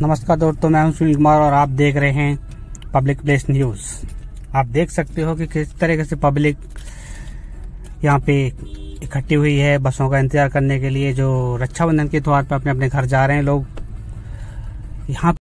नमस्कार दोस्तों मैं हूं सुनील कुमार और आप देख रहे हैं पब्लिक प्लेस न्यूज आप देख सकते हो कि किस तरीके से पब्लिक यहाँ पे इकट्ठी हुई है बसों का इंतजार करने के लिए जो रक्षाबंधन के त्यौहार पर अपने अपने घर जा रहे हैं लोग यहाँ